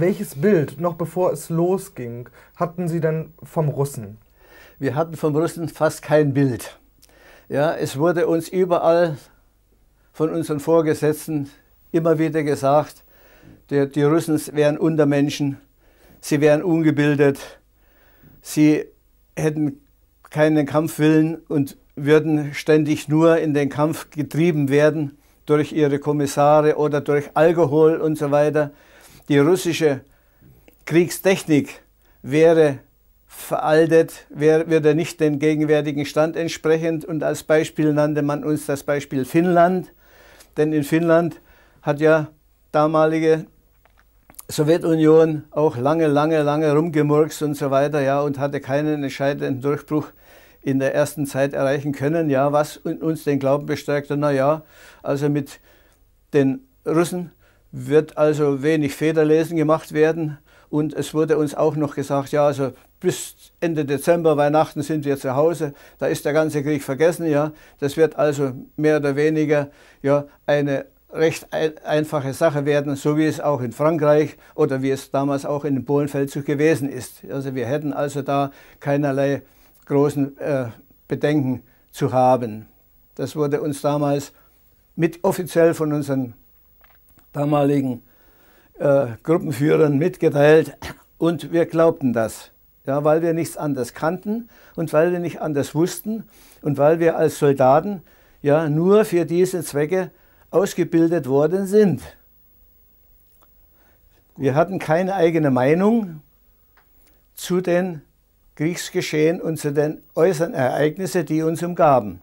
Welches Bild, noch bevor es losging, hatten Sie denn vom Russen? Wir hatten vom Russen fast kein Bild. Ja, es wurde uns überall von unseren Vorgesetzten immer wieder gesagt, die, die Russen wären Untermenschen, sie wären ungebildet, sie hätten keinen Kampfwillen und würden ständig nur in den Kampf getrieben werden durch ihre Kommissare oder durch Alkohol und so weiter die russische Kriegstechnik wäre veraltet, würde nicht den gegenwärtigen Stand entsprechend. Und als Beispiel nannte man uns das Beispiel Finnland, denn in Finnland hat ja damalige Sowjetunion auch lange, lange, lange rumgemurkst und so weiter, ja, und hatte keinen entscheidenden Durchbruch in der ersten Zeit erreichen können, ja, was uns den Glauben bestärkte, naja, also mit den Russen wird also wenig Federlesen gemacht werden. Und es wurde uns auch noch gesagt, ja, also bis Ende Dezember, Weihnachten sind wir zu Hause, da ist der ganze Krieg vergessen, ja. Das wird also mehr oder weniger ja, eine recht einfache Sache werden, so wie es auch in Frankreich oder wie es damals auch in dem Polenfeldzug gewesen ist. Also wir hätten also da keinerlei großen äh, Bedenken zu haben. Das wurde uns damals mit offiziell von unseren damaligen äh, Gruppenführern mitgeteilt und wir glaubten das. Ja, weil wir nichts anders kannten und weil wir nicht anders wussten und weil wir als Soldaten ja nur für diese Zwecke ausgebildet worden sind. Wir hatten keine eigene Meinung zu den Kriegsgeschehen und zu den äußeren Ereignissen, die uns umgaben.